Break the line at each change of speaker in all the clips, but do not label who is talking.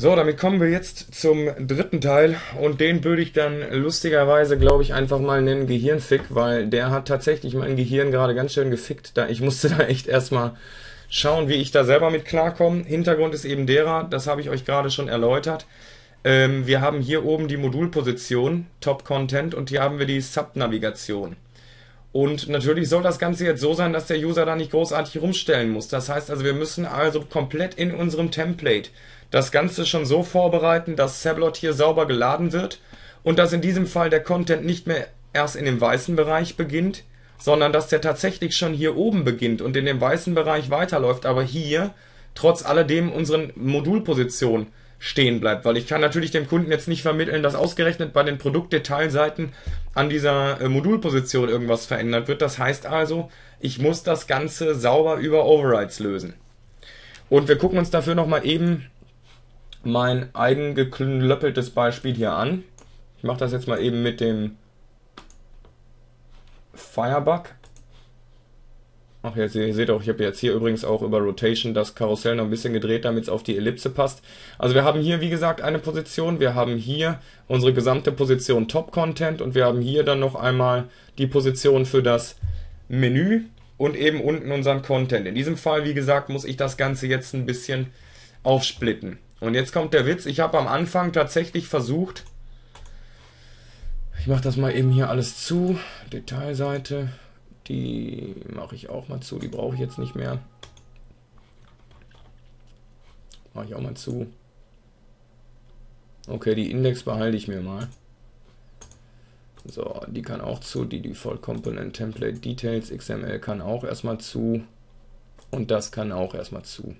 So, damit kommen wir jetzt zum dritten Teil und den würde ich dann lustigerweise, glaube ich, einfach mal nennen Gehirnfick, weil der hat tatsächlich mein Gehirn gerade ganz schön gefickt. Da ich musste da echt erstmal schauen, wie ich da selber mit klarkomme. Hintergrund ist eben derer, das habe ich euch gerade schon erläutert. Ähm, wir haben hier oben die Modulposition, Top Content, und hier haben wir die Subnavigation. Und natürlich soll das Ganze jetzt so sein, dass der User da nicht großartig rumstellen muss. Das heißt also, wir müssen also komplett in unserem Template das Ganze schon so vorbereiten, dass Sablot hier sauber geladen wird und dass in diesem Fall der Content nicht mehr erst in dem weißen Bereich beginnt, sondern dass der tatsächlich schon hier oben beginnt und in dem weißen Bereich weiterläuft, aber hier trotz alledem unseren Modulpositionen stehen bleibt, weil ich kann natürlich dem Kunden jetzt nicht vermitteln, dass ausgerechnet bei den Produktdetailseiten an dieser äh, Modulposition irgendwas verändert wird. Das heißt also, ich muss das Ganze sauber über Overrides lösen. Und wir gucken uns dafür nochmal eben mein eigen Beispiel hier an. Ich mache das jetzt mal eben mit dem Firebug. Ach, jetzt, ihr seht auch, ich habe jetzt hier übrigens auch über Rotation das Karussell noch ein bisschen gedreht, damit es auf die Ellipse passt. Also wir haben hier, wie gesagt, eine Position, wir haben hier unsere gesamte Position Top Content und wir haben hier dann noch einmal die Position für das Menü und eben unten unseren Content. In diesem Fall, wie gesagt, muss ich das Ganze jetzt ein bisschen aufsplitten. Und jetzt kommt der Witz. Ich habe am Anfang tatsächlich versucht. Ich mache das mal eben hier alles zu. Detailseite. Die mache ich auch mal zu. Die brauche ich jetzt nicht mehr. Mache ich auch mal zu. Okay, die Index behalte ich mir mal. So, die kann auch zu. Die Default Component Template Details XML kann auch erstmal zu. Und das kann auch erstmal zu.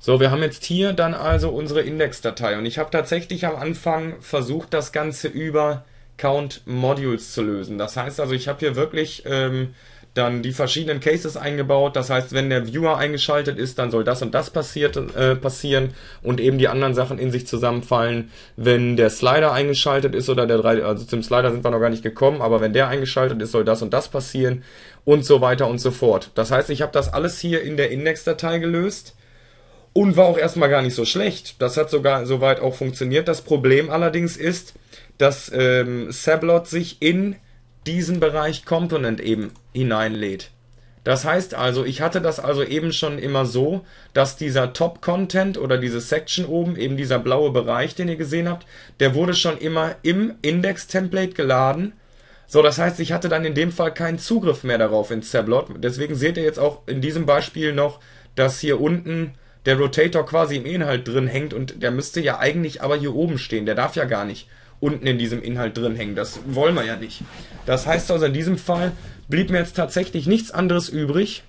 So, wir haben jetzt hier dann also unsere Index-Datei und ich habe tatsächlich am Anfang versucht, das Ganze über Count Modules zu lösen. Das heißt also, ich habe hier wirklich ähm, dann die verschiedenen Cases eingebaut. Das heißt, wenn der Viewer eingeschaltet ist, dann soll das und das passiert, äh, passieren und eben die anderen Sachen in sich zusammenfallen. Wenn der Slider eingeschaltet ist oder der 3, also zum Slider sind wir noch gar nicht gekommen, aber wenn der eingeschaltet ist, soll das und das passieren und so weiter und so fort. Das heißt, ich habe das alles hier in der Index-Datei gelöst und war auch erstmal gar nicht so schlecht. Das hat sogar soweit auch funktioniert. Das Problem allerdings ist, dass ähm, Sablot sich in diesen Bereich Component eben hineinlädt. Das heißt also, ich hatte das also eben schon immer so, dass dieser Top-Content oder diese Section oben, eben dieser blaue Bereich, den ihr gesehen habt, der wurde schon immer im Index-Template geladen. So, das heißt, ich hatte dann in dem Fall keinen Zugriff mehr darauf in Sablot. Deswegen seht ihr jetzt auch in diesem Beispiel noch, dass hier unten der Rotator quasi im Inhalt drin hängt und der müsste ja eigentlich aber hier oben stehen. Der darf ja gar nicht unten in diesem Inhalt drin hängen. Das wollen wir ja nicht. Das heißt also, in diesem Fall blieb mir jetzt tatsächlich nichts anderes übrig,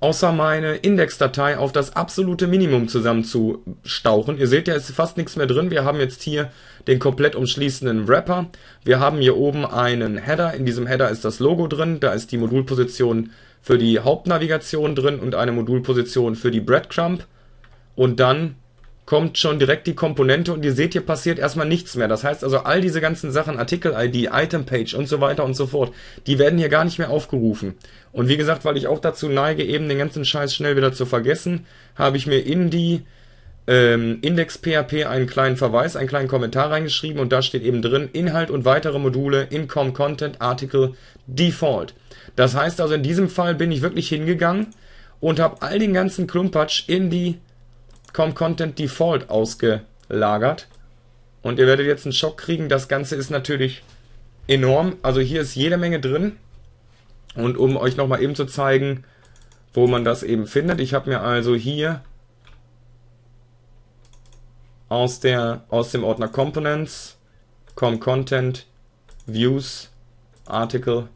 außer meine Indexdatei auf das absolute Minimum zusammenzustauchen. Ihr seht ja, ist fast nichts mehr drin. Wir haben jetzt hier den komplett umschließenden Wrapper. Wir haben hier oben einen Header. In diesem Header ist das Logo drin. Da ist die Modulposition für die Hauptnavigation drin und eine Modulposition für die Breadcrumb. Und dann kommt schon direkt die Komponente und ihr seht, hier passiert erstmal nichts mehr. Das heißt also, all diese ganzen Sachen, Artikel-ID, Item-Page und so weiter und so fort, die werden hier gar nicht mehr aufgerufen. Und wie gesagt, weil ich auch dazu neige, eben den ganzen Scheiß schnell wieder zu vergessen, habe ich mir in die ähm, Index PHP einen kleinen Verweis, einen kleinen Kommentar reingeschrieben und da steht eben drin Inhalt und weitere Module Income Content Article Default. Das heißt also in diesem Fall bin ich wirklich hingegangen und habe all den ganzen Klumpatsch in die Com Content Default ausgelagert und ihr werdet jetzt einen Schock kriegen. Das Ganze ist natürlich enorm. Also hier ist jede Menge drin und um euch nochmal eben zu zeigen, wo man das eben findet. Ich habe mir also hier aus, der, aus dem Ordner Components, Com Content, Views, Article,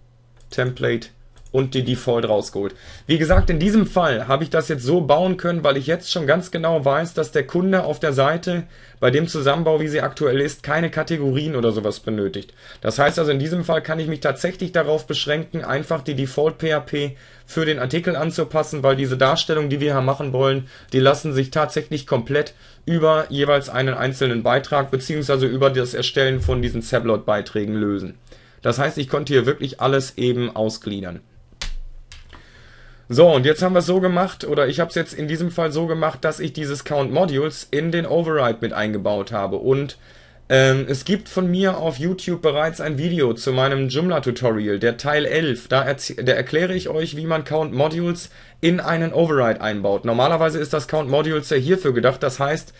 Template und die Default rausgeholt. Wie gesagt, in diesem Fall habe ich das jetzt so bauen können, weil ich jetzt schon ganz genau weiß, dass der Kunde auf der Seite bei dem Zusammenbau, wie sie aktuell ist, keine Kategorien oder sowas benötigt. Das heißt also, in diesem Fall kann ich mich tatsächlich darauf beschränken, einfach die Default PHP für den Artikel anzupassen, weil diese Darstellung, die wir hier machen wollen, die lassen sich tatsächlich komplett über jeweils einen einzelnen Beitrag beziehungsweise über das Erstellen von diesen Sablot-Beiträgen lösen. Das heißt, ich konnte hier wirklich alles eben ausgliedern. So, und jetzt haben wir es so gemacht, oder ich habe es jetzt in diesem Fall so gemacht, dass ich dieses Count Modules in den Override mit eingebaut habe. Und ähm, es gibt von mir auf YouTube bereits ein Video zu meinem Joomla-Tutorial, der Teil 11. Da, da erkläre ich euch, wie man Count Modules in einen Override einbaut. Normalerweise ist das Count Modules ja hierfür gedacht, das heißt,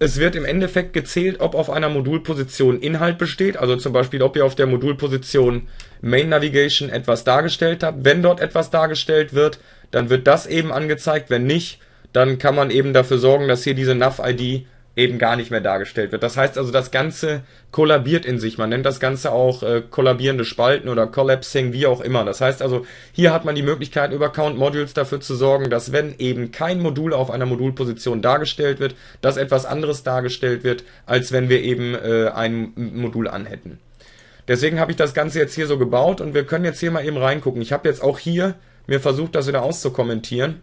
es wird im Endeffekt gezählt, ob auf einer Modulposition Inhalt besteht, also zum Beispiel, ob ihr auf der Modulposition Main Navigation etwas dargestellt habt. Wenn dort etwas dargestellt wird, dann wird das eben angezeigt. Wenn nicht, dann kann man eben dafür sorgen, dass hier diese Nav-ID eben gar nicht mehr dargestellt wird. Das heißt also, das Ganze kollabiert in sich. Man nennt das Ganze auch äh, kollabierende Spalten oder Collapsing, wie auch immer. Das heißt also, hier hat man die Möglichkeit, über Count Modules dafür zu sorgen, dass wenn eben kein Modul auf einer Modulposition dargestellt wird, dass etwas anderes dargestellt wird, als wenn wir eben äh, ein Modul anhätten. Deswegen habe ich das Ganze jetzt hier so gebaut und wir können jetzt hier mal eben reingucken. Ich habe jetzt auch hier mir versucht, das wieder auszukommentieren.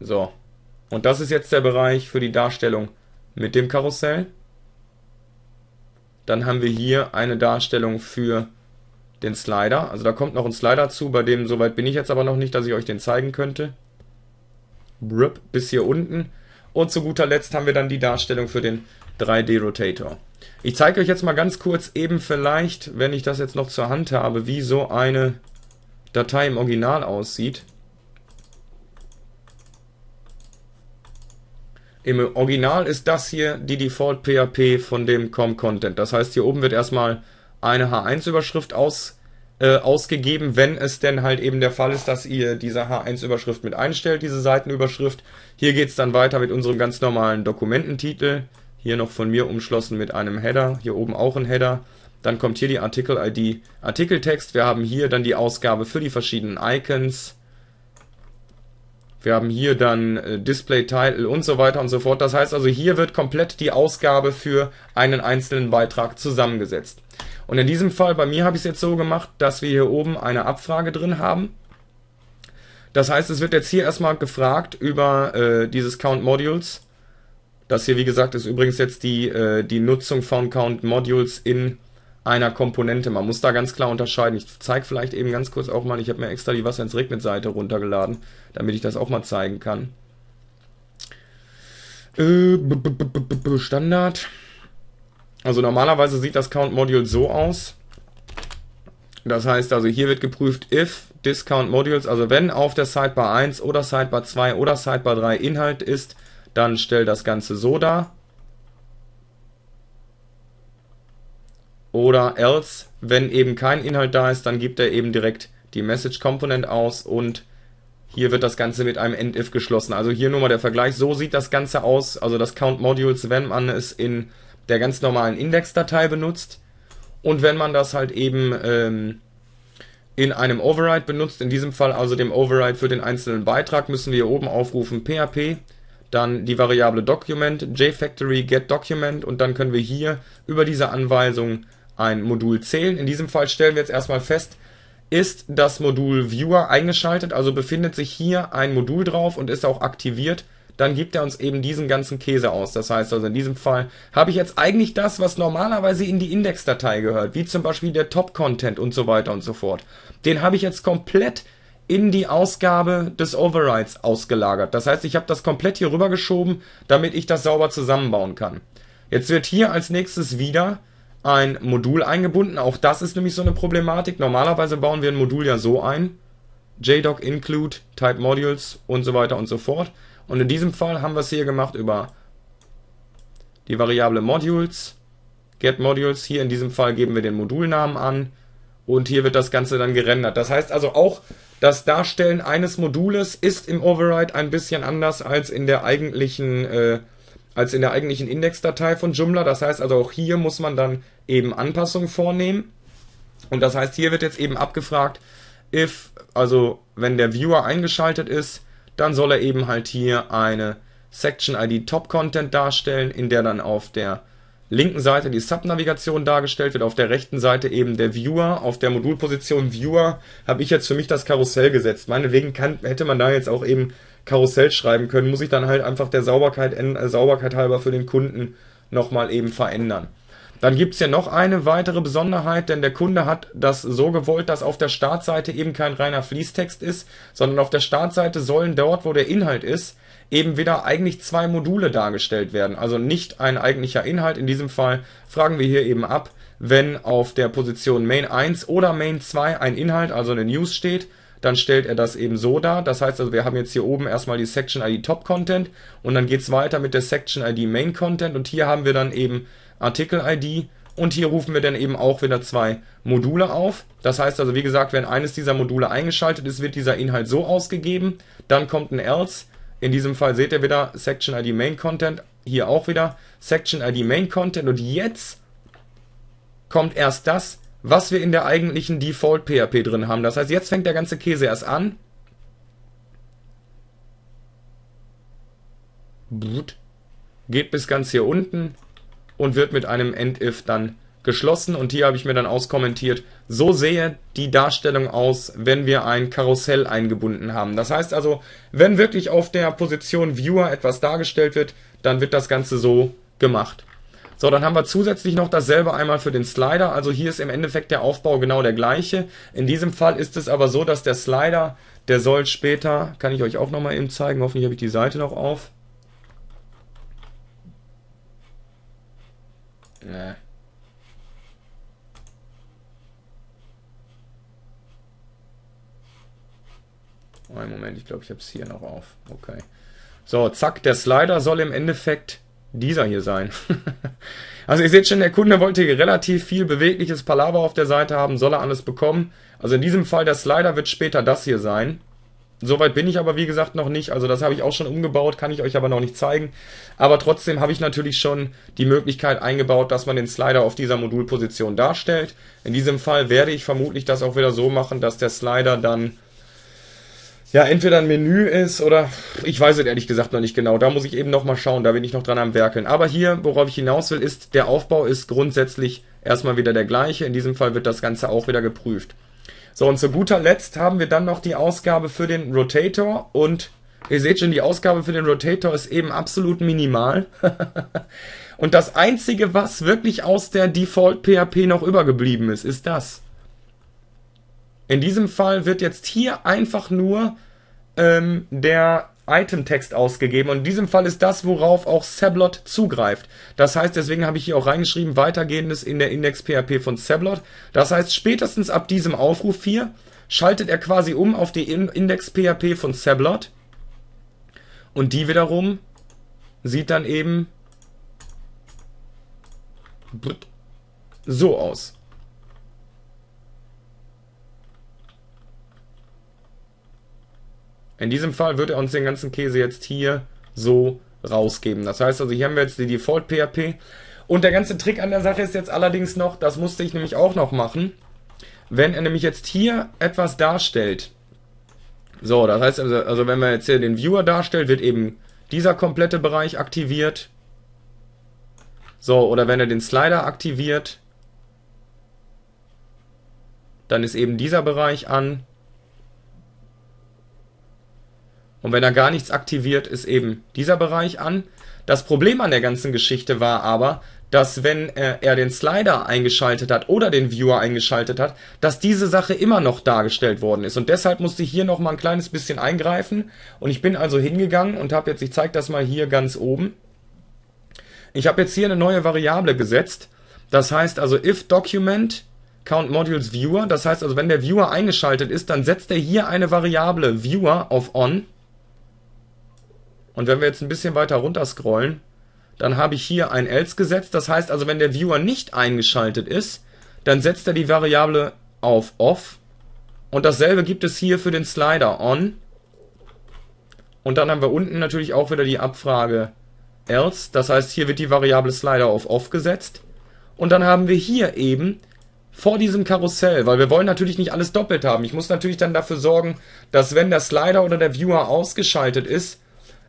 So. Und das ist jetzt der Bereich für die Darstellung mit dem Karussell. Dann haben wir hier eine Darstellung für den Slider. Also da kommt noch ein Slider zu, bei dem soweit bin ich jetzt aber noch nicht, dass ich euch den zeigen könnte. Brip bis hier unten. Und zu guter Letzt haben wir dann die Darstellung für den 3D-Rotator. Ich zeige euch jetzt mal ganz kurz eben vielleicht, wenn ich das jetzt noch zur Hand habe, wie so eine Datei im Original aussieht. Im Original ist das hier die Default PHP von dem COM Content. Das heißt, hier oben wird erstmal eine H1-Überschrift aus, äh, ausgegeben, wenn es denn halt eben der Fall ist, dass ihr diese H1-Überschrift mit einstellt, diese Seitenüberschrift. Hier geht es dann weiter mit unserem ganz normalen Dokumententitel. Hier noch von mir umschlossen mit einem Header. Hier oben auch ein Header. Dann kommt hier die Artikel-ID, Artikeltext. Wir haben hier dann die Ausgabe für die verschiedenen Icons wir haben hier dann äh, Display Title und so weiter und so fort. Das heißt also, hier wird komplett die Ausgabe für einen einzelnen Beitrag zusammengesetzt. Und in diesem Fall, bei mir habe ich es jetzt so gemacht, dass wir hier oben eine Abfrage drin haben. Das heißt, es wird jetzt hier erstmal gefragt über äh, dieses Count Modules. Das hier, wie gesagt, ist übrigens jetzt die, äh, die Nutzung von Count Modules in einer Komponente. Man muss da ganz klar unterscheiden. Ich zeige vielleicht eben ganz kurz auch mal, ich habe mir extra die Wasser ins Regnet-Seite runtergeladen, damit ich das auch mal zeigen kann. Äh, Standard. Also normalerweise sieht das Count-Module so aus. Das heißt also, hier wird geprüft, if Discount Modules, also wenn auf der Sidebar 1 oder Sidebar 2 oder Sidebar 3 Inhalt ist, dann stellt das Ganze so dar. oder else, wenn eben kein Inhalt da ist, dann gibt er eben direkt die Message Component aus und hier wird das Ganze mit einem EndIf geschlossen. Also hier nur mal der Vergleich. So sieht das Ganze aus, also das Count Modules, wenn man es in der ganz normalen Index-Datei benutzt und wenn man das halt eben ähm, in einem Override benutzt, in diesem Fall also dem Override für den einzelnen Beitrag, müssen wir hier oben aufrufen PHP, dann die Variable Document, JFactory, GetDocument und dann können wir hier über diese Anweisung ein Modul zählen. In diesem Fall stellen wir jetzt erstmal fest, ist das Modul Viewer eingeschaltet, also befindet sich hier ein Modul drauf und ist auch aktiviert, dann gibt er uns eben diesen ganzen Käse aus. Das heißt also in diesem Fall habe ich jetzt eigentlich das, was normalerweise in die Indexdatei gehört, wie zum Beispiel der Top-Content und so weiter und so fort. Den habe ich jetzt komplett in die Ausgabe des Overrides ausgelagert. Das heißt, ich habe das komplett hier rübergeschoben, damit ich das sauber zusammenbauen kann. Jetzt wird hier als nächstes wieder ein Modul eingebunden. Auch das ist nämlich so eine Problematik. Normalerweise bauen wir ein Modul ja so ein. JDoc include Type Modules und so weiter und so fort. Und in diesem Fall haben wir es hier gemacht über die Variable Modules, Get Modules. Hier in diesem Fall geben wir den Modulnamen an und hier wird das Ganze dann gerendert. Das heißt also auch das Darstellen eines Modules ist im Override ein bisschen anders als in der eigentlichen äh, als in der eigentlichen Indexdatei von Joomla. Das heißt also auch hier muss man dann eben Anpassungen vornehmen. Und das heißt, hier wird jetzt eben abgefragt, if, also wenn der Viewer eingeschaltet ist, dann soll er eben halt hier eine Section ID Top Content darstellen, in der dann auf der linken Seite die Subnavigation dargestellt wird, auf der rechten Seite eben der Viewer, auf der Modulposition Viewer habe ich jetzt für mich das Karussell gesetzt. Meinetwegen kann, hätte man da jetzt auch eben Karussell schreiben können, muss ich dann halt einfach der Sauberkeit, äh, Sauberkeit halber für den Kunden nochmal eben verändern. Dann gibt es ja noch eine weitere Besonderheit, denn der Kunde hat das so gewollt, dass auf der Startseite eben kein reiner Fließtext ist, sondern auf der Startseite sollen dort, wo der Inhalt ist, eben wieder eigentlich zwei Module dargestellt werden. Also nicht ein eigentlicher Inhalt. In diesem Fall fragen wir hier eben ab, wenn auf der Position Main 1 oder Main 2 ein Inhalt, also eine News steht dann stellt er das eben so dar. Das heißt also, wir haben jetzt hier oben erstmal die Section ID Top Content und dann geht es weiter mit der Section ID Main Content und hier haben wir dann eben Artikel ID und hier rufen wir dann eben auch wieder zwei Module auf. Das heißt also, wie gesagt, wenn eines dieser Module eingeschaltet ist, wird dieser Inhalt so ausgegeben. Dann kommt ein Else. In diesem Fall seht ihr wieder Section ID Main Content. Hier auch wieder Section ID Main Content. Und jetzt kommt erst das, was wir in der eigentlichen Default PHP drin haben. Das heißt, jetzt fängt der ganze Käse erst an. Geht bis ganz hier unten und wird mit einem End-If dann geschlossen. Und hier habe ich mir dann auskommentiert, so sehe die Darstellung aus, wenn wir ein Karussell eingebunden haben. Das heißt also, wenn wirklich auf der Position Viewer etwas dargestellt wird, dann wird das Ganze so gemacht. So, dann haben wir zusätzlich noch dasselbe einmal für den Slider. Also hier ist im Endeffekt der Aufbau genau der gleiche. In diesem Fall ist es aber so, dass der Slider, der soll später, kann ich euch auch nochmal eben zeigen, hoffentlich habe ich die Seite noch auf. Äh. Nee. Moment, ich glaube, ich habe es hier noch auf. Okay. So, zack, der Slider soll im Endeffekt dieser hier sein. also ihr seht schon, der Kunde wollte hier relativ viel bewegliches Palaver auf der Seite haben, soll er alles bekommen. Also in diesem Fall, der Slider wird später das hier sein. Soweit bin ich aber wie gesagt noch nicht. Also das habe ich auch schon umgebaut, kann ich euch aber noch nicht zeigen. Aber trotzdem habe ich natürlich schon die Möglichkeit eingebaut, dass man den Slider auf dieser Modulposition darstellt. In diesem Fall werde ich vermutlich das auch wieder so machen, dass der Slider dann ja, entweder ein Menü ist oder ich weiß es ehrlich gesagt noch nicht genau. Da muss ich eben nochmal schauen, da bin ich noch dran am Werkeln. Aber hier, worauf ich hinaus will, ist, der Aufbau ist grundsätzlich erstmal wieder der gleiche. In diesem Fall wird das Ganze auch wieder geprüft. So, und zu guter Letzt haben wir dann noch die Ausgabe für den Rotator und ihr seht schon, die Ausgabe für den Rotator ist eben absolut minimal. und das einzige, was wirklich aus der Default PHP noch übergeblieben ist, ist das. In diesem Fall wird jetzt hier einfach nur ähm, der Item-Text ausgegeben und in diesem Fall ist das, worauf auch Sablot zugreift. Das heißt, deswegen habe ich hier auch reingeschrieben, weitergehendes in der Index-PHP von Sablot. Das heißt, spätestens ab diesem Aufruf hier schaltet er quasi um auf die Index-PHP von Sablot und die wiederum sieht dann eben so aus. In diesem Fall wird er uns den ganzen Käse jetzt hier so rausgeben. Das heißt also, hier haben wir jetzt die Default PHP. Und der ganze Trick an der Sache ist jetzt allerdings noch, das musste ich nämlich auch noch machen, wenn er nämlich jetzt hier etwas darstellt. So, das heißt also, also wenn man jetzt hier den Viewer darstellt, wird eben dieser komplette Bereich aktiviert. So, oder wenn er den Slider aktiviert, dann ist eben dieser Bereich an. Und wenn er gar nichts aktiviert, ist eben dieser Bereich an. Das Problem an der ganzen Geschichte war aber, dass wenn er, äh, er den Slider eingeschaltet hat oder den Viewer eingeschaltet hat, dass diese Sache immer noch dargestellt worden ist. Und deshalb musste ich hier nochmal ein kleines bisschen eingreifen. Und ich bin also hingegangen und habe jetzt, ich zeige das mal hier ganz oben. Ich habe jetzt hier eine neue Variable gesetzt. Das heißt also if document count modules viewer. Das heißt also, wenn der Viewer eingeschaltet ist, dann setzt er hier eine Variable viewer auf on und wenn wir jetzt ein bisschen weiter runter scrollen, dann habe ich hier ein else gesetzt. Das heißt also, wenn der Viewer nicht eingeschaltet ist, dann setzt er die Variable auf off. Und dasselbe gibt es hier für den Slider on. Und dann haben wir unten natürlich auch wieder die Abfrage else. Das heißt, hier wird die Variable Slider auf off gesetzt. Und dann haben wir hier eben vor diesem Karussell, weil wir wollen natürlich nicht alles doppelt haben. Ich muss natürlich dann dafür sorgen, dass wenn der Slider oder der Viewer ausgeschaltet ist,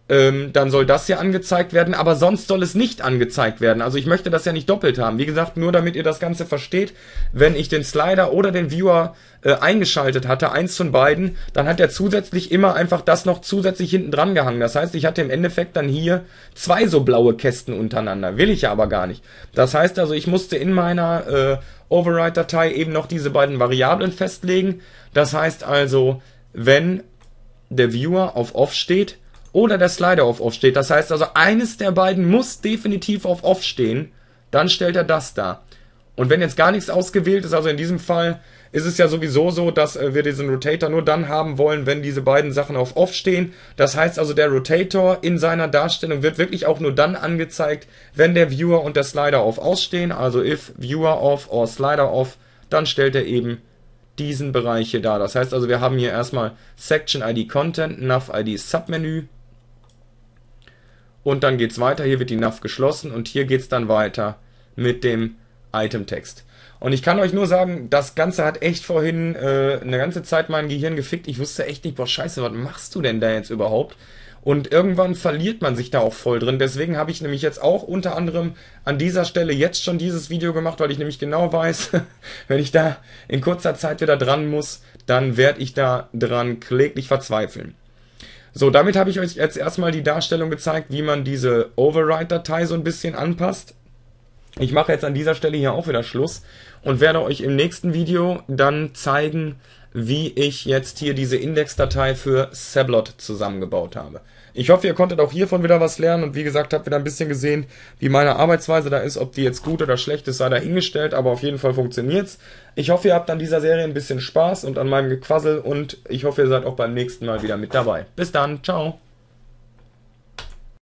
ähm, dann soll das hier angezeigt werden, aber sonst soll es nicht angezeigt werden. Also ich möchte das ja nicht doppelt haben. Wie gesagt, nur damit ihr das Ganze versteht, wenn ich den Slider oder den Viewer äh, eingeschaltet hatte, eins von beiden, dann hat er zusätzlich immer einfach das noch zusätzlich hinten dran gehangen. Das heißt, ich hatte im Endeffekt dann hier zwei so blaue Kästen untereinander. Will ich ja aber gar nicht. Das heißt also, ich musste in meiner äh, Override-Datei eben noch diese beiden Variablen festlegen. Das heißt also, wenn der Viewer auf Off steht, oder der Slider auf Off steht. Das heißt also, eines der beiden muss definitiv auf Off stehen. Dann stellt er das da. Und wenn jetzt gar nichts ausgewählt ist, also in diesem Fall ist es ja sowieso so, dass äh, wir diesen Rotator nur dann haben wollen, wenn diese beiden Sachen auf Off stehen. Das heißt also, der Rotator in seiner Darstellung wird wirklich auch nur dann angezeigt, wenn der Viewer und der Slider auf ausstehen. Also if Viewer off or Slider off, dann stellt er eben diesen Bereich hier dar. Das heißt also, wir haben hier erstmal Section ID Content, Nav ID Submenü, und dann geht's weiter. Hier wird die NAV geschlossen und hier geht's dann weiter mit dem Itemtext. Und ich kann euch nur sagen, das Ganze hat echt vorhin äh, eine ganze Zeit mein Gehirn gefickt. Ich wusste echt nicht, boah, scheiße, was machst du denn da jetzt überhaupt? Und irgendwann verliert man sich da auch voll drin. Deswegen habe ich nämlich jetzt auch unter anderem an dieser Stelle jetzt schon dieses Video gemacht, weil ich nämlich genau weiß, wenn ich da in kurzer Zeit wieder dran muss, dann werde ich da dran kläglich verzweifeln. So, damit habe ich euch jetzt erstmal die Darstellung gezeigt, wie man diese Override-Datei so ein bisschen anpasst. Ich mache jetzt an dieser Stelle hier auch wieder Schluss und werde euch im nächsten Video dann zeigen, wie ich jetzt hier diese Index-Datei für Sablot zusammengebaut habe. Ich hoffe, ihr konntet auch hiervon wieder was lernen und wie gesagt, habt wieder ein bisschen gesehen, wie meine Arbeitsweise da ist, ob die jetzt gut oder schlecht ist, sei dahingestellt, aber auf jeden Fall funktioniert's. Ich hoffe, ihr habt an dieser Serie ein bisschen Spaß und an meinem Gequassel und ich hoffe, ihr seid auch beim nächsten Mal wieder mit dabei. Bis dann, ciao!